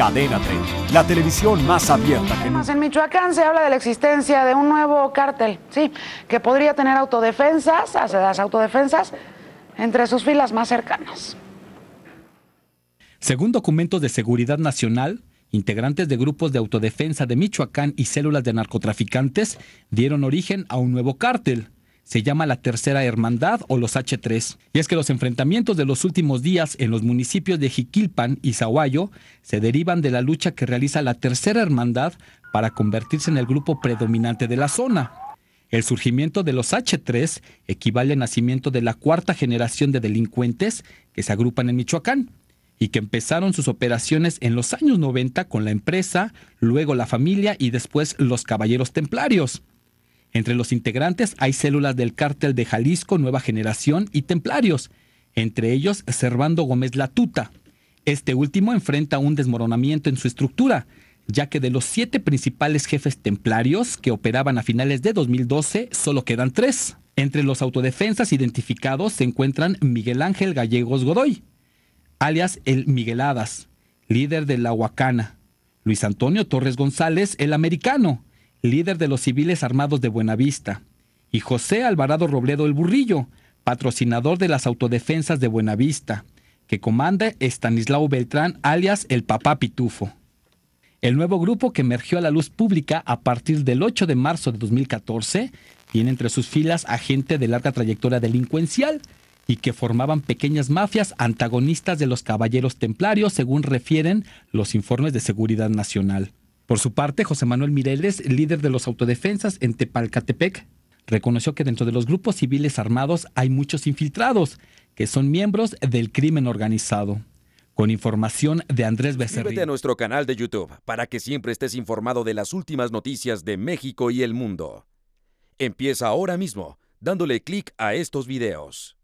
Cadena 30, la televisión más abierta En Michoacán se habla de la existencia de un nuevo cártel, sí, que podría tener autodefensas, hace las autodefensas, entre sus filas más cercanas. Según documentos de Seguridad Nacional, integrantes de grupos de autodefensa de Michoacán y células de narcotraficantes dieron origen a un nuevo cártel se llama la Tercera Hermandad o los H3. Y es que los enfrentamientos de los últimos días en los municipios de Jiquilpan y Zahuayo se derivan de la lucha que realiza la Tercera Hermandad para convertirse en el grupo predominante de la zona. El surgimiento de los H3 equivale al nacimiento de la cuarta generación de delincuentes que se agrupan en Michoacán y que empezaron sus operaciones en los años 90 con la empresa, luego la familia y después los caballeros templarios. Entre los integrantes hay células del cártel de Jalisco, Nueva Generación y Templarios, entre ellos Servando Gómez Latuta. Este último enfrenta un desmoronamiento en su estructura, ya que de los siete principales jefes templarios que operaban a finales de 2012, solo quedan tres. Entre los autodefensas identificados se encuentran Miguel Ángel Gallegos Godoy, alias el Migueladas, líder de la Huacana, Luis Antonio Torres González, el americano, líder de los civiles armados de Buenavista, y José Alvarado Robledo el Burrillo, patrocinador de las autodefensas de Buenavista, que comanda Estanislao Beltrán, alias el Papá Pitufo. El nuevo grupo que emergió a la luz pública a partir del 8 de marzo de 2014 tiene entre sus filas a de larga trayectoria delincuencial y que formaban pequeñas mafias antagonistas de los caballeros templarios, según refieren los informes de seguridad nacional. Por su parte, José Manuel Mireles, líder de los autodefensas en Tepalcatepec, reconoció que dentro de los grupos civiles armados hay muchos infiltrados, que son miembros del crimen organizado. Con información de Andrés Becerril. Suscríbete a nuestro canal de YouTube para que siempre estés informado de las últimas noticias de México y el mundo. Empieza ahora mismo dándole clic a estos videos.